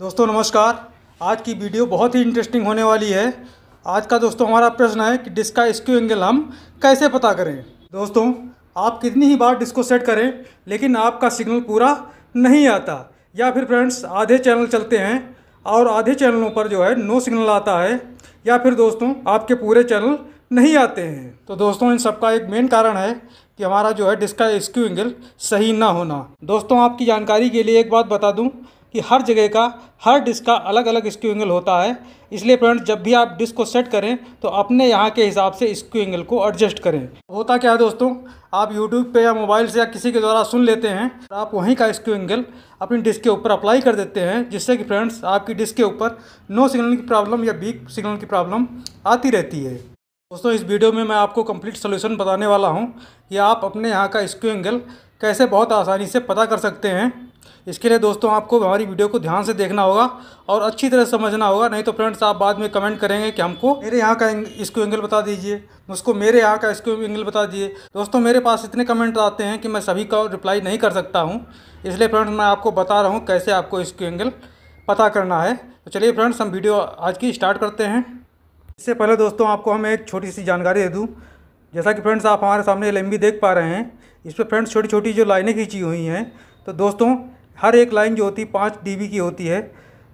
दोस्तों नमस्कार आज की वीडियो बहुत ही इंटरेस्टिंग होने वाली है आज का दोस्तों हमारा प्रश्न है कि डिस्क का स्क्यू एंगल हम कैसे पता करें दोस्तों आप कितनी ही बार डिस्क को सेट करें लेकिन आपका सिग्नल पूरा नहीं आता या फिर फ्रेंड्स आधे चैनल चलते हैं और आधे चैनलों पर जो है नो सिग्नल आता है या फिर दोस्तों आपके पूरे चैनल नहीं आते हैं तो दोस्तों इन सबका एक मेन कारण है कि हमारा जो है डिस्क का स्क्यू एंगल सही ना होना दोस्तों आपकी जानकारी के लिए एक बात बता दूं कि हर जगह का हर डिस्क का अलग अलग स्क्यू एंगल होता है इसलिए फ्रेंड जब भी आप डिस्क को सेट करें तो अपने यहाँ के हिसाब से स्क्यू एंगल को एडजस्ट करें होता क्या है दोस्तों आप यूट्यूब पे या मोबाइल से या किसी के द्वारा सुन लेते हैं तो आप वहीं का स्क्यू एंगल अपनी डिस्क के ऊपर अप्लाई कर देते हैं जिससे कि फ्रेंड्स आपकी डिस्क के ऊपर नो सिग्नल की प्रॉब्लम या बीक सिग्नल की प्रॉब्लम आती रहती है दोस्तों इस वीडियो में मैं आपको कंप्लीट सोल्यूशन बताने वाला हूँ कि आप अपने यहाँ का स्क्यू एंगल कैसे बहुत आसानी से पता कर सकते हैं इसके लिए दोस्तों आपको हमारी वीडियो को ध्यान से देखना होगा और अच्छी तरह समझना होगा नहीं तो फ्रेंड्स आप बाद में कमेंट करेंगे कि हमको मेरे यहाँ का इसको एंगल बता दीजिए मुझको मेरे यहाँ का इसको एंगल बता दीजिए दोस्तों मेरे पास इतने कमेंट आते हैं कि मैं सभी का रिप्लाई नहीं कर सकता हूँ इसलिए फ्रेंड्स मैं आपको बता रहा हूँ कैसे आपको इसको एंगल पता करना है तो चलिए फ्रेंड्स हम वीडियो आज की स्टार्ट करते हैं इससे पहले दोस्तों आपको हमें एक छोटी सी जानकारी दे दूँ जैसा कि फ्रेंड्स आप हमारे सामने भी देख पा रहे हैं इस पर फ्रेंड्स छोटी छोटी जो लाइनें खींची हुई हैं तो दोस्तों हर एक लाइन जो होती है पाँच डी की होती है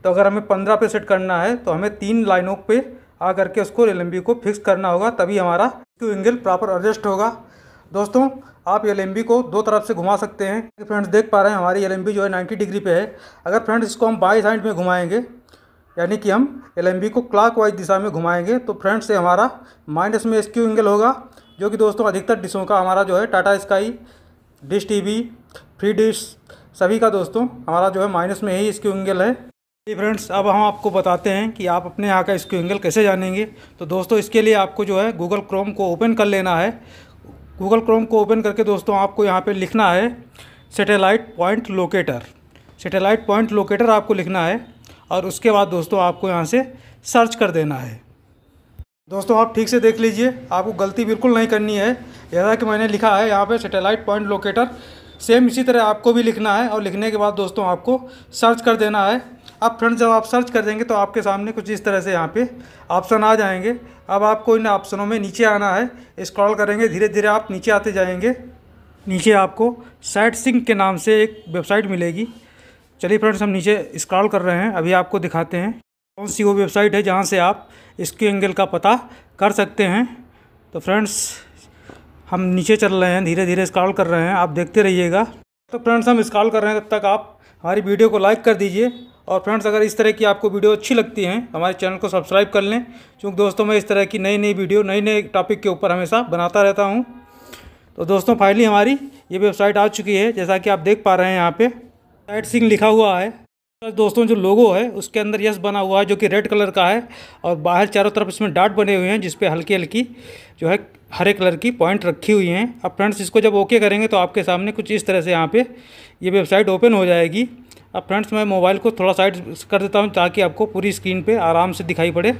तो अगर हमें पंद्रह पे सेट करना है तो हमें तीन लाइनों पे आ करके उसको एल को फिक्स करना होगा तभी हमारा क्यू एंगल प्रॉपर एडजस्ट होगा दोस्तों आप एल को दो तरफ से घुमा सकते हैं फ्रेंड्स देख पा रहे हैं हमारी एल जो है नाइन्टी डिग्री पे है अगर फ्रेंड्स इसको हम बाई साइड में घुमाएंगे यानी कि हम एल को क्लाक वाइज दिशा में घुमाएंगे तो फ्रेंड्स से हमारा माइनस में स्क्यू एंगल होगा जो कि दोस्तों अधिकतर डिशों का हमारा जो है Tata sky dish T free dish सभी का दोस्तों हमारा जो है माइनस में ही स्क्यू एंगल है जी फ्रेंड्स अब हम आपको बताते हैं कि आप अपने यहाँ का स्क्यू एंगल कैसे जानेंगे तो दोस्तों इसके लिए आपको जो है गूगल क्रोम को ओपन कर लेना है गूगल क्रोम को ओपन करके दोस्तों आपको यहाँ पर लिखना है satellite point locator satellite point locator आपको लिखना है और उसके बाद दोस्तों आपको यहाँ से सर्च कर देना है दोस्तों आप ठीक से देख लीजिए आपको गलती बिल्कुल नहीं करनी है जैसा कि मैंने लिखा है यहाँ पे सैटेलाइट पॉइंट लोकेटर सेम इसी तरह आपको भी लिखना है और लिखने के बाद दोस्तों आपको सर्च कर देना है अब फ्रेंड जब आप सर्च कर देंगे तो आपके सामने कुछ इस तरह से यहाँ पे ऑप्शन आ जाएंगे अब आपको इन ऑप्शनों में नीचे आना है स्क्रॉल करेंगे धीरे धीरे आप नीचे आते जाएंगे नीचे आपको साइट सिंह के नाम से एक वेबसाइट मिलेगी चलिए फ्रेंड्स हम नीचे स्क्रॉल कर रहे हैं अभी आपको दिखाते हैं कौन सी वो वेबसाइट है जहाँ से आप इसके एंगल का पता कर सकते हैं तो फ्रेंड्स हम नीचे चल रहे हैं धीरे धीरे स्क्रॉल कर रहे हैं आप देखते रहिएगा तो फ्रेंड्स हम स्क्रॉल कर रहे हैं तब तक आप हमारी वीडियो को लाइक कर दीजिए और फ्रेंड्स अगर इस तरह की आपको वीडियो अच्छी लगती हैं तो हमारे चैनल को सब्सक्राइब कर लें क्योंकि दोस्तों मैं इस तरह की नई नई वीडियो नई नए टॉपिक के ऊपर हमेशा बनाता रहता हूँ तो दोस्तों फाइनली हमारी ये वेबसाइट आ चुकी है जैसा कि आप देख पा रहे हैं यहाँ पर साइट सिंह लिखा हुआ है तो दोस्तों जो लोगो है उसके अंदर यस बना हुआ है जो कि रेड कलर का है और बाहर चारों तरफ इसमें डाट बने हुए हैं जिसपे हल्की हल्की जो है हरे कलर की पॉइंट रखी हुई हैं अब फ्रेंड्स इसको जब ओके करेंगे तो आपके सामने कुछ इस तरह से यहाँ पे ये वेबसाइट ओपन हो जाएगी अब फ्रेंड्स मैं मोबाइल को थोड़ा साइड कर देता हूँ ताकि आपको पूरी स्क्रीन पर आराम से दिखाई पड़े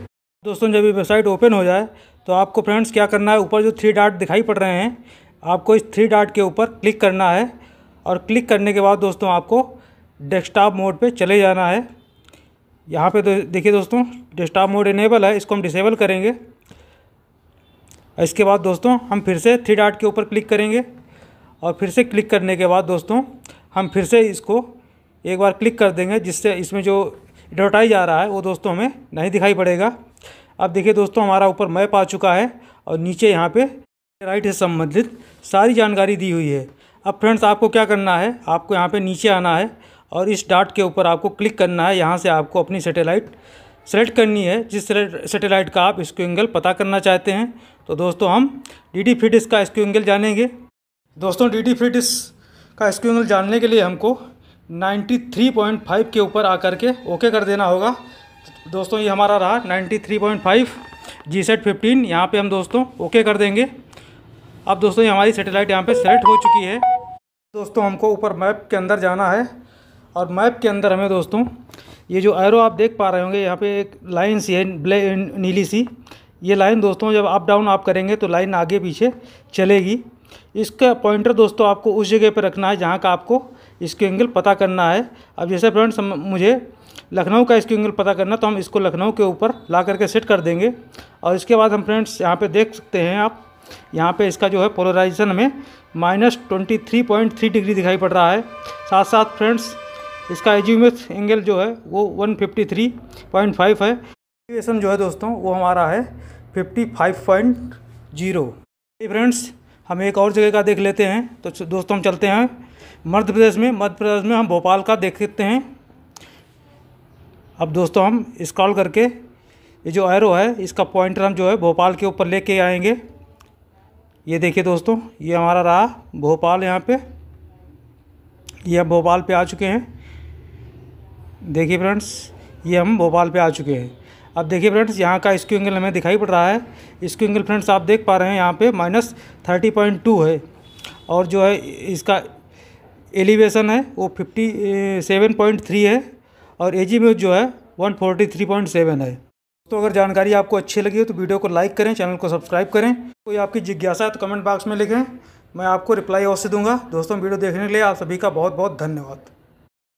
दोस्तों जब ये वेबसाइट ओपन हो जाए तो आपको फ्रेंड्स क्या करना है ऊपर जो थ्री डाट दिखाई पड़ रहे हैं आपको इस थ्री डाट के ऊपर क्लिक करना है और क्लिक करने के बाद दोस्तों आपको डेस्कटॉप मोड पे चले जाना है यहाँ पे तो देखिए दोस्तों डेस्कटॉप मोड इनेबल है इसको हम डिसेबल करेंगे इसके बाद दोस्तों हम फिर से थ्री डाट के ऊपर क्लिक करेंगे और फिर से क्लिक करने के बाद दोस्तों हम फिर से इसको एक बार क्लिक कर देंगे जिससे इसमें जो एडवर्टाइज आ रहा है वो दोस्तों हमें नहीं दिखाई पड़ेगा अब देखिए दोस्तों हमारा ऊपर मैप आ चुका है और नीचे यहाँ पे राइट से संबंधित सारी जानकारी दी हुई है अब फ्रेंड्स आपको क्या करना है आपको यहाँ पे नीचे आना है और इस डाट के ऊपर आपको क्लिक करना है यहाँ से आपको अपनी सेटेलाइट सेलेक्ट करनी है जिस सेटेलाइट का आप इसको एंगल पता करना चाहते हैं तो दोस्तों हम डी डी फिट का इसको एंगल जानेंगे दोस्तों डी डी फिट का इसको एंगल जानने के लिए हमको 93.5 के ऊपर आकर के ओके कर देना होगा दोस्तों ये हमारा रहा 93.5 जी सेट फिफ्टीन यहाँ पर हम दोस्तों ओके कर देंगे अब दोस्तों ये हमारी सेटेलाइट यहाँ पर सेलेक्ट हो चुकी है दोस्तों हमको ऊपर मैप के अंदर जाना है और मैप के अंदर हमें दोस्तों ये जो एरो आप देख पा रहे होंगे यहाँ पे एक लाइन सी है ब्ले नीली सी ये लाइन दोस्तों जब अप डाउन आप करेंगे तो लाइन आगे पीछे चलेगी इसका पॉइंटर दोस्तों आपको उस जगह पर रखना है जहाँ का आपको इसको एंगल पता करना है अब जैसे फ्रेंड्स मुझे लखनऊ का इसको एंगल पता करना तो हम इसको लखनऊ के ऊपर ला करके सेट कर देंगे और इसके बाद हम फ्रेंड्स यहाँ पे देख सकते हैं आप यहाँ पे इसका जो है पोलराइजेशन हमें minus twenty three point three degree दिखाई पड़ रहा है साथ साथ फ्रेंड्स इसका एजीमेथ एंगल जो है वो 153.5 है एलिवेशन जो है दोस्तों वो हमारा है 55.0 फ्रेंड्स हम एक और जगह का देख लेते हैं तो दोस्तों हम चलते हैं मध्य प्रदेश में मध्य प्रदेश में हम भोपाल का देख सकते हैं अब दोस्तों हम स्क्रॉल करके ये जो एरो है इसका पॉइंटर हम जो है भोपाल के ऊपर लेके आएंगे ये देखिए दोस्तों ये हमारा रहा भोपाल यहाँ पे ये हम भोपाल पे आ चुके हैं देखिए फ्रेंड्स ये हम भोपाल पे आ चुके हैं अब देखिए फ्रेंड्स यहाँ का इसक्यू एंगल हमें दिखाई पड़ रहा है इसक्यू एंगल फ्रेंड्स आप देख पा रहे हैं यहाँ पे माइनस थर्टी पॉइंट टू है और जो है इसका एलिवेशन है वो फिफ्टी सेवन पॉइंट थ्री है और ए जी जो है one forty three point seven है तो अगर जानकारी आपको अच्छी लगी हो तो वीडियो को लाइक करें चैनल को सब्सक्राइब करें कोई आपकी जिज्ञासा है तो कमेंट बॉक्स में लिखें मैं आपको रिप्लाई अवश्य दूंगा दोस्तों वीडियो देखने के लिए आप सभी का बहुत बहुत धन्यवाद